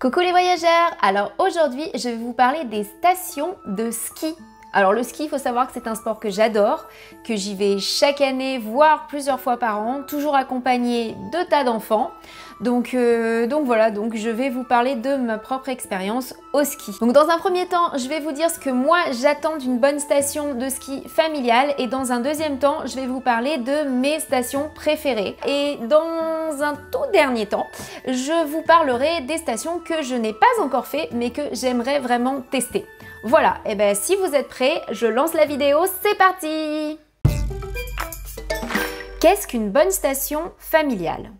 Coucou les voyageurs Alors aujourd'hui, je vais vous parler des stations de ski alors le ski, il faut savoir que c'est un sport que j'adore, que j'y vais chaque année, voire plusieurs fois par an, toujours accompagné de tas d'enfants. Euh, donc, voilà, donc je vais vous parler de ma propre expérience au ski. Donc dans un premier temps, je vais vous dire ce que moi j'attends d'une bonne station de ski familiale et dans un deuxième temps, je vais vous parler de mes stations préférées. Et dans un tout dernier temps, je vous parlerai des stations que je n'ai pas encore fait mais que j'aimerais vraiment tester. Voilà, et eh bien si vous êtes prêts, je lance la vidéo, c'est parti Qu'est-ce qu'une bonne station familiale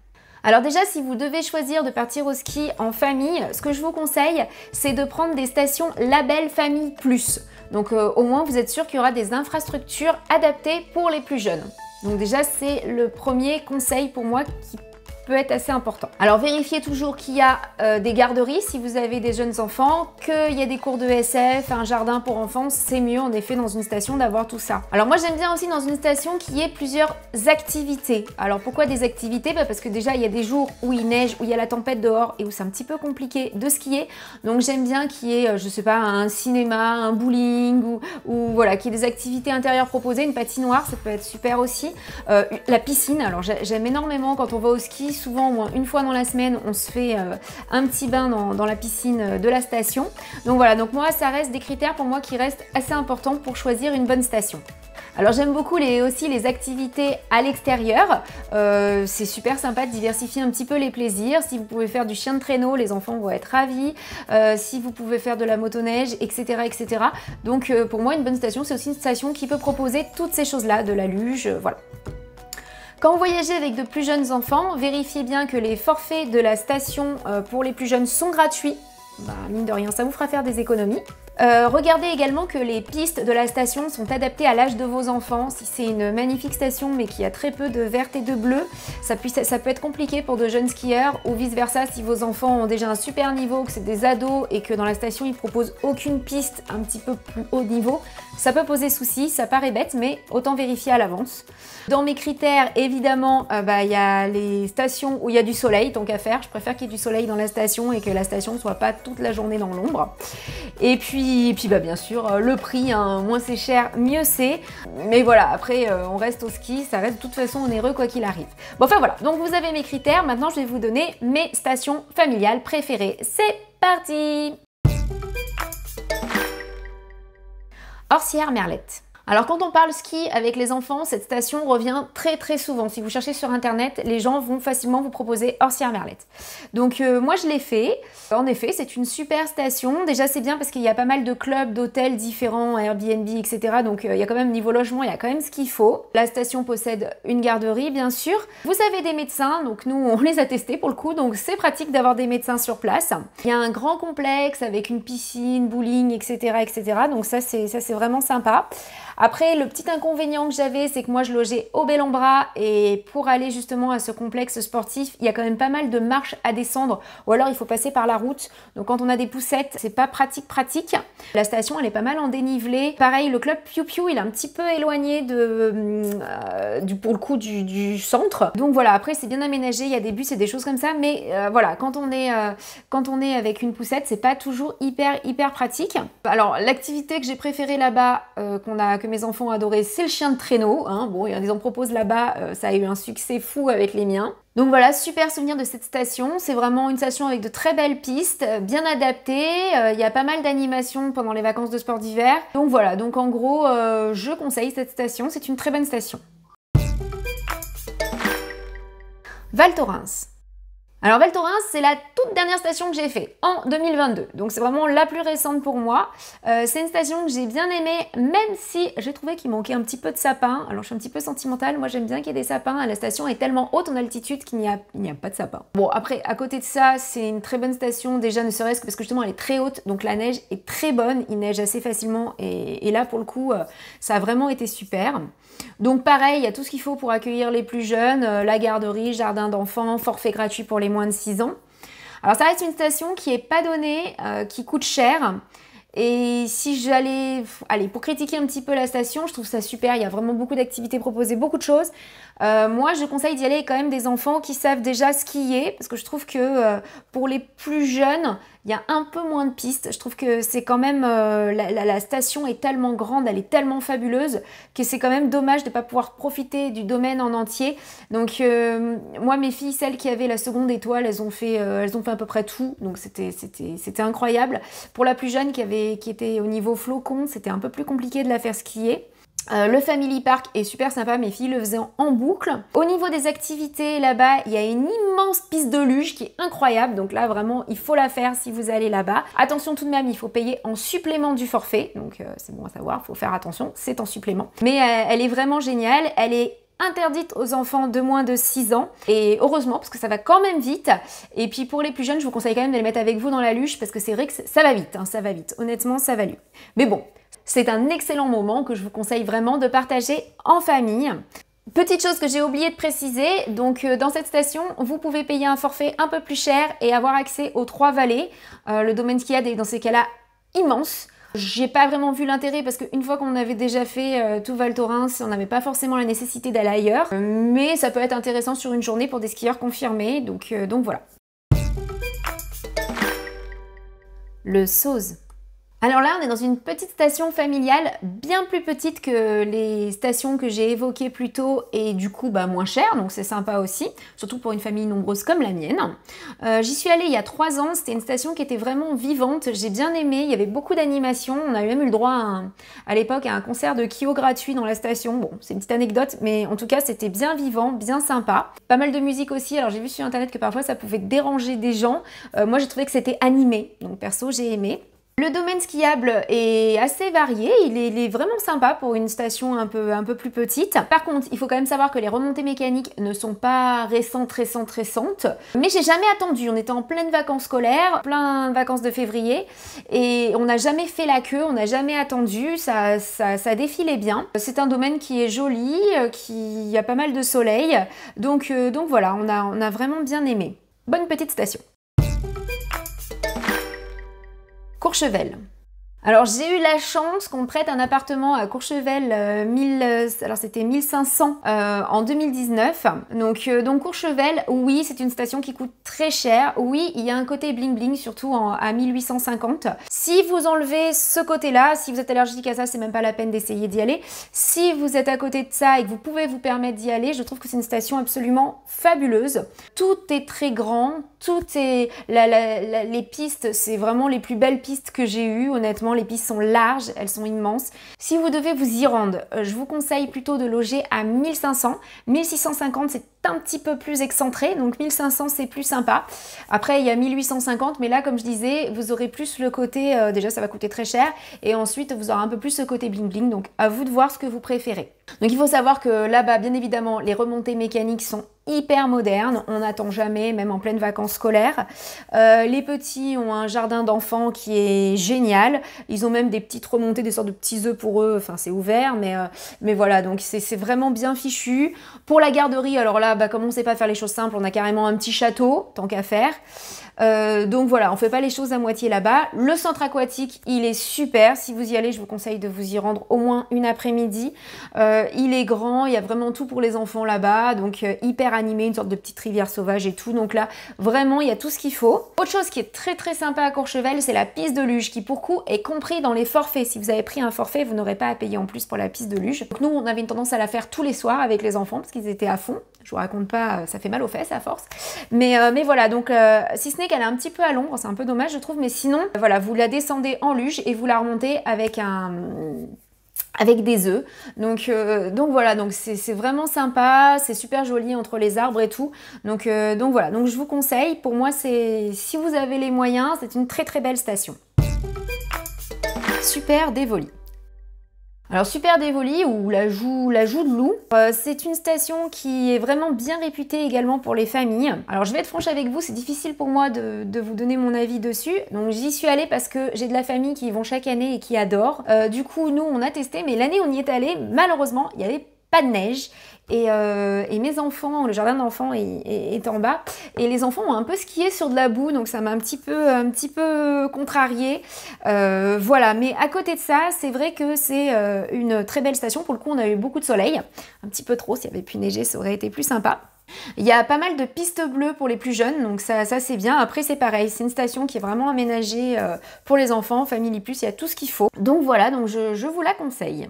alors déjà, si vous devez choisir de partir au ski en famille, ce que je vous conseille, c'est de prendre des stations Label Famille Plus. Donc euh, au moins, vous êtes sûr qu'il y aura des infrastructures adaptées pour les plus jeunes. Donc déjà, c'est le premier conseil pour moi qui peut être assez important. Alors vérifiez toujours qu'il y a euh, des garderies si vous avez des jeunes enfants, qu'il y a des cours de SF, un jardin pour enfants, c'est mieux en effet dans une station d'avoir tout ça. Alors moi j'aime bien aussi dans une station qu'il y ait plusieurs activités. Alors pourquoi des activités bah, Parce que déjà il y a des jours où il neige, où il y a la tempête dehors et où c'est un petit peu compliqué de skier. Donc j'aime bien qu'il y ait, euh, je sais pas, un cinéma, un bowling ou, voilà, qu'il y ait des activités intérieures proposées, une patinoire, ça peut être super aussi. Euh, la piscine, alors j'aime énormément quand on va au ski, souvent au moins une fois dans la semaine, on se fait euh, un petit bain dans, la piscine euh, de la station. Donc voilà, donc moi ça reste des critères pour moi qui restent assez importants pour choisir une bonne station. Alors j'aime beaucoup les, aussi les activités à l'extérieur. Euh, c'est super sympa de diversifier un petit peu les plaisirs. Si vous pouvez faire du chien de traîneau, les enfants vont être ravis. si vous pouvez faire de la motoneige, etc. etc. Donc pour moi, une bonne station, c'est aussi une station qui peut proposer toutes ces choses-là, de la luge, voilà. Quand vous voyagez avec de plus jeunes enfants, vérifiez bien que les forfaits de la station euh, pour les plus jeunes sont gratuits bah, mine de rien, ça vous fera faire des économies. Euh, regardez également que les pistes de la station sont adaptées à l'âge de vos enfants. Si c'est une magnifique station mais qu'il y a très peu de verte et de bleu, ça, puisse, ça peut être compliqué pour de jeunes skieurs ou vice versa si vos enfants ont déjà un super niveau, que c'est des ados et que dans la station ils proposent aucune piste un petit peu plus haut niveau, ça peut poser souci, ça paraît bête mais autant vérifier à l'avance. Dans mes critères, évidemment, euh, bah, il y a les stations où il y a du soleil, tant qu'à faire, je préfère qu'il y ait du soleil dans la station et que la station soit pas tout la journée dans l'ombre. Et puis, puis bah, bien sûr, euh, le prix, hein, moins c'est cher, mieux c'est. Mais voilà, après, euh, on reste au ski, ça reste de toute façon onéreux quoi qu'il arrive. Bon, enfin voilà, donc vous avez mes critères, maintenant je vais vous donner mes stations familiales préférées. C'est parti orcière Merlette. Alors quand on parle ski avec les enfants, cette station revient très très souvent. Si vous cherchez sur internet, les gens vont facilement vous proposer Orsière Merlette. Donc euh, moi je l'ai fait. En effet, c'est une super station. Déjà c'est bien parce qu'il y a pas mal de clubs, d'hôtels différents, Airbnb, etc. Donc euh, il y a quand même niveau logement, il y a quand même ce qu'il faut. La station possède une garderie bien sûr. Vous avez des médecins, donc nous on les a testés pour le coup, donc c'est pratique d'avoir des médecins sur place. Il y a un grand complexe avec une piscine, bowling, etc. etc. Donc ça c'est vraiment sympa. Après, le petit inconvénient que j'avais, c'est que moi je logeais au Bellambra et pour aller justement à ce complexe sportif, il y a quand même pas mal de marches à descendre ou alors il faut passer par la route. Donc quand on a des poussettes, c'est pas pratique pratique. La station, elle est pas mal en dénivelé. Pareil, le club Piu Piu, il est un petit peu éloigné de, euh, du, pour le coup du, centre. Donc voilà, après c'est bien aménagé, il y a des bus et des choses comme ça, mais euh, voilà, quand on est euh, quand on est avec une poussette, c'est pas toujours hyper hyper pratique. Alors l'activité que j'ai préférée là-bas, qu'on a mes enfants adoraient, c'est le chien de traîneau. Hein. Bon, ils en proposent là-bas, euh, ça a eu un succès fou avec les miens. Donc voilà, super souvenir de cette station. C'est vraiment une station avec de très belles pistes, euh, bien adaptées. Euh, il y a pas mal d'animations pendant les vacances de sport d'hiver. Donc voilà, donc en gros, je conseille cette station. C'est une très bonne station. Val Thorens. Alors Val Thorens, c'est la toute dernière station que j'ai fait en 2022, donc c'est vraiment la plus récente pour moi. Euh, c'est une station que j'ai bien aimée, même si j'ai trouvé qu'il manquait un petit peu de sapin. Alors je suis un petit peu sentimentale, moi j'aime bien qu'il y ait des sapins. La station est tellement haute en altitude qu'il n'y a, pas de sapin. Bon après, à côté de ça, c'est une très bonne station, déjà ne serait-ce que parce que justement elle est très haute, donc la neige est très bonne, il neige assez facilement et, là pour le coup, euh, ça a vraiment été super. Donc pareil, il y a tout ce qu'il faut pour accueillir les plus jeunes, euh, la garderie, jardin d'enfants, forfait gratuit pour les moins de 6 ans. Alors ça reste une station qui n'est pas donnée, euh, qui coûte cher. Et si j'allais, allez, pour critiquer un petit peu la station, je trouve ça super, il y a vraiment beaucoup d'activités proposées, beaucoup de choses. Euh, moi, je conseille d'y aller quand même des enfants qui savent déjà skier, parce que je trouve que euh, pour les plus jeunes, il y a un peu moins de pistes. Je trouve que c'est quand même euh, la, station est tellement grande, elle est tellement fabuleuse que c'est quand même dommage de ne pas pouvoir profiter du domaine en entier. Donc euh, moi mes filles, celles qui avaient la seconde étoile, elles ont fait, euh, elles ont fait à peu près tout. Donc c'était c'était incroyable. Pour la plus jeune qui avait qui était au niveau flocon, c'était un peu plus compliqué de la faire skier. Euh, le Family Park est super sympa, mes filles le faisaient en, boucle. Au niveau des activités, là-bas, il y a une immense piste de luge qui est incroyable. Donc là, vraiment, il faut la faire si vous allez là-bas. Attention tout de même, il faut payer en supplément du forfait. Donc euh, c'est bon à savoir, faut faire attention, c'est en supplément. Mais euh, elle est vraiment géniale, elle est interdite aux enfants de moins de 6 ans. Et heureusement, parce que ça va quand même vite. Et puis pour les plus jeunes, je vous conseille quand même de les mettre avec vous dans la luche, parce que c'est vrai que ça va vite, hein, ça va vite. Honnêtement, ça va vite. Mais bon, c'est un excellent moment que je vous conseille vraiment de partager en famille. Petite chose que j'ai oublié de préciser, donc euh, dans cette station, vous pouvez payer un forfait un peu plus cher et avoir accès aux trois vallées. Euh, le domaine skiable est dans ces cas-là immense. J'ai pas vraiment vu l'intérêt parce qu'une fois qu'on avait déjà fait euh, tout Val Thorens, on n'avait pas forcément la nécessité d'aller ailleurs. Euh, mais ça peut être intéressant sur une journée pour des skieurs confirmés, donc, euh, donc voilà. Le sauce. Alors là, on est dans une petite station familiale, bien plus petite que les stations que j'ai évoquées plus tôt et du coup bah, moins chère, donc c'est sympa aussi, surtout pour une famille nombreuse comme la mienne. Euh, j'y suis allée il y a trois ans, c'était une station qui était vraiment vivante, j'ai bien aimé, il y avait beaucoup d'animation, on a même eu le droit à, l'époque à un concert de Kyo gratuit dans la station, bon c'est une petite anecdote, mais en tout cas c'était bien vivant, bien sympa. Pas mal de musique aussi, alors j'ai vu sur internet que parfois ça pouvait déranger des gens, euh, moi j'ai trouvé que c'était animé, donc perso j'ai aimé. Le domaine skiable est assez varié, il est, vraiment sympa pour une station un peu, un peu plus petite. Par contre, il faut quand même savoir que les remontées mécaniques ne sont pas récentes, récentes, récentes. Mais j'ai jamais attendu, on était en pleine vacances scolaires, plein vacances de février, et on n'a jamais fait la queue, on n'a jamais attendu, ça, ça, ça défilait bien. C'est un domaine qui est joli, euh, qui a pas mal de soleil, donc, euh, donc voilà, on a, on a vraiment bien aimé. Bonne petite station. Courchevel. Alors j'ai eu la chance qu'on prête un appartement à Courchevel, euh, euh, alors c'était 1500 euh, en 2019. Donc, donc Courchevel, oui c'est une station qui coûte très cher, oui il y a un côté bling bling surtout à 1850. Si vous enlevez ce côté là, si vous êtes allergique à ça c'est même pas la peine d'essayer d'y aller. Si vous êtes à côté de ça et que vous pouvez vous permettre d'y aller, je trouve que c'est une station absolument fabuleuse. Tout est très grand, tout est... les pistes c'est vraiment les plus belles pistes que j'ai eues honnêtement les pistes sont larges, elles sont immenses. Si vous devez vous y rendre, euh, je vous conseille plutôt de loger à 1500. 1650, c'est un petit peu plus excentré, donc 1500 c'est plus sympa. Après il y a 1850, mais là comme je disais, vous aurez plus le côté, euh, déjà ça va coûter très cher, et ensuite vous aurez un peu plus ce côté bling bling, donc à vous de voir ce que vous préférez. Donc il faut savoir que là-bas, bien évidemment, les remontées mécaniques sont hyper modernes on n'attend jamais, même en pleine vacances scolaires. Euh, les petits ont un jardin d'enfants qui est génial. Ils ont même des petites remontées, des sortes de petits œufs pour eux. Enfin, c'est ouvert, mais, euh, mais voilà, donc c'est vraiment bien fichu. Pour la garderie, alors là, bah, bah comme on ne sait pas faire les choses simples, on a carrément un petit château, tant qu'à faire. Euh, donc voilà, on fait pas les choses à moitié là-bas. Le centre aquatique, il est super. Si vous y allez, je vous conseille de vous y rendre au moins une après-midi. Euh, il est grand, il y a vraiment tout pour les enfants là-bas, donc euh, hyper animé, une sorte de petite rivière sauvage et tout. Donc là, vraiment, il y a tout ce qu'il faut. Autre chose qui est très très sympa à Courchevel, c'est la piste de luge qui pour coup est compris dans les forfaits. Si vous avez pris un forfait, vous n'aurez pas à payer en plus pour la piste de luge. Donc nous, on avait une tendance à la faire tous les soirs avec les enfants parce qu'ils étaient à fond. Je vous raconte pas, ça fait mal aux fesses à force. Mais, mais voilà, donc si ce n'est elle est un petit peu à l'ombre, c'est un peu dommage je trouve, mais sinon, euh, voilà, vous la descendez en luge et vous la remontez avec un euh, avec des œufs. Donc, euh, donc voilà, donc c'est vraiment sympa, c'est super joli entre les arbres et tout. Donc, donc voilà, donc je vous conseille, pour moi c'est si vous avez les moyens, c'est une très très belle station. Super dévolie. Alors Super Dévoli ou la joue, la joue de loup, euh, c'est une station qui est vraiment bien réputée également pour les familles. Alors je vais être franche avec vous, c'est difficile pour moi de, vous donner mon avis dessus. Donc j'y suis allée parce que j'ai de la famille qui y vont chaque année et qui adore. Euh, du coup nous on a testé mais l'année on y est allé, malheureusement il y avait pas de neige. Euh, et, mes enfants, le jardin d'enfants est, en bas, et les enfants ont un peu skié sur de la boue, donc ça m'a un petit peu, un petit peu contrarié. Euh, voilà, mais à côté de ça, c'est vrai que c'est euh, une très belle station. Pour le coup, on a eu beaucoup de soleil, un petit peu trop. S'il y avait pu neiger, ça aurait été plus sympa. Il y a pas mal de pistes bleues pour les plus jeunes, donc ça, c'est bien. Après, c'est pareil, c'est une station qui est vraiment aménagée pour les enfants, Family Plus, il y a tout ce qu'il faut. Donc voilà, donc je vous la conseille.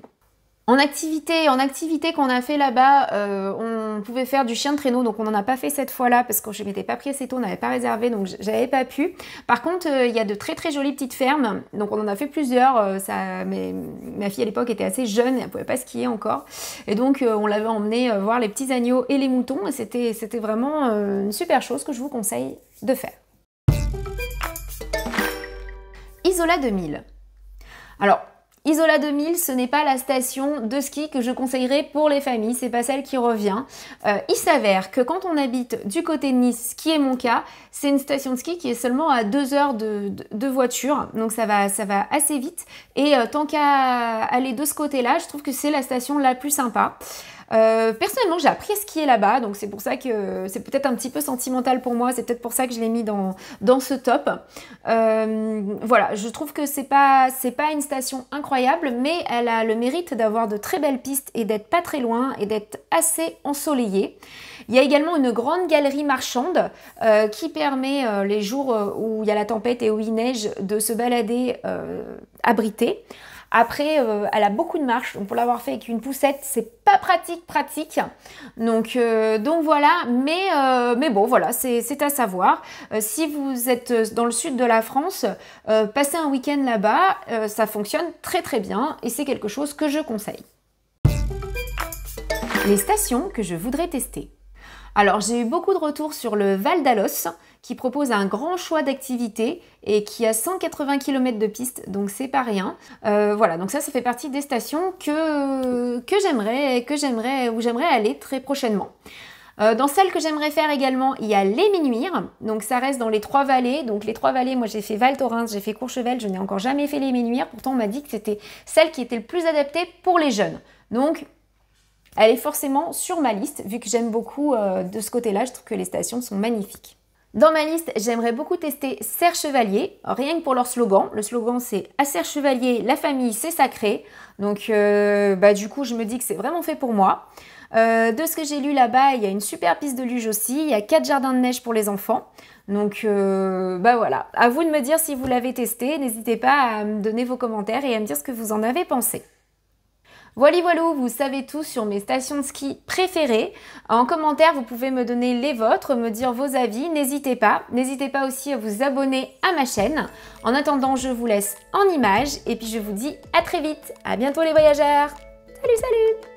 En activité, en activité qu'on a fait là-bas, euh, on pouvait faire du chien de traîneau, donc on n'en a pas fait cette fois-là parce que je m'étais pas pris assez tôt, on n'avait pas réservé, donc j'avais pas pu. Par contre, euh, il y a de très très jolies petites fermes, donc on en a fait plusieurs. Euh, ma fille à l'époque était assez jeune, elle pouvait pas skier encore, et donc on l'avait emmenée voir les petits agneaux et les moutons, et c'était c'était vraiment une super chose que je vous conseille de faire. Isola 2000. Alors Isola 2000, ce n'est pas la station de ski que je conseillerais pour les familles, c'est pas celle qui revient. Euh, il s'avère que quand on habite du côté de Nice, ce qui est mon cas, c'est une station de ski qui est seulement à 2 heures de, voiture, donc ça va, ça va assez vite. Et euh, tant qu'à aller de ce côté-là, je trouve que c'est la station la plus sympa. Euh, personnellement, j'ai appris à skier là-bas, donc c'est pour ça que c'est peut-être un petit peu sentimental pour moi, c'est peut-être pour ça que je l'ai mis dans, ce top. Euh, voilà, je trouve que c'est pas, pas une station incroyable, mais elle a le mérite d'avoir de très belles pistes et d'être pas très loin et d'être assez ensoleillée. Il y a également une grande galerie marchande euh, qui permet les jours où il y a la tempête et où il neige de se balader euh, abrité. Après, euh, elle a beaucoup de marche, donc pour l'avoir fait avec une poussette, c'est pas pratique, pratique. Donc, euh, voilà, mais, euh, mais bon, voilà, c'est à savoir. si vous êtes dans le sud de la France, passez un week-end là-bas, ça fonctionne très très bien et c'est quelque chose que je conseille. Les stations que je voudrais tester. Alors j'ai eu beaucoup de retours sur le Val d'Alos qui propose un grand choix d'activités et qui a 180 km de piste, donc c'est pas rien. Euh, voilà, donc ça, ça fait partie des stations que, que j'aimerais, que j'aimerais, où j'aimerais aller très prochainement. Euh, dans celle que j'aimerais faire également, il y a les Minuires. Donc ça reste dans les trois vallées. Donc les trois vallées, moi j'ai fait Val Thorens, j'ai fait Courchevel, je n'ai encore jamais fait les Minuires. Pourtant on m'a dit que c'était celle qui était le plus adaptée pour les jeunes. Donc elle est forcément sur ma liste, vu que j'aime beaucoup euh, de ce côté-là, je trouve que les stations sont magnifiques. Dans ma liste, j'aimerais beaucoup tester Serre Chevalier, rien que pour leur slogan. Le slogan c'est À Serre Chevalier, la famille c'est sacré. Donc euh, bah, du coup, je me dis que c'est vraiment fait pour moi. Euh, de ce que j'ai lu là-bas, il y a une super piste de luge aussi, il y a quatre jardins de neige pour les enfants. Donc euh, bah voilà, à vous de me dire si vous l'avez testé, n'hésitez pas à me donner vos commentaires et à me dire ce que vous en avez pensé. Voilà, voilà, vous savez tout sur mes stations de ski préférées. En commentaire, vous pouvez me donner les vôtres, me dire vos avis, n'hésitez pas. N'hésitez pas aussi à vous abonner à ma chaîne. En attendant, je vous laisse en images et puis je vous dis à très vite. À bientôt les voyageurs. Salut, salut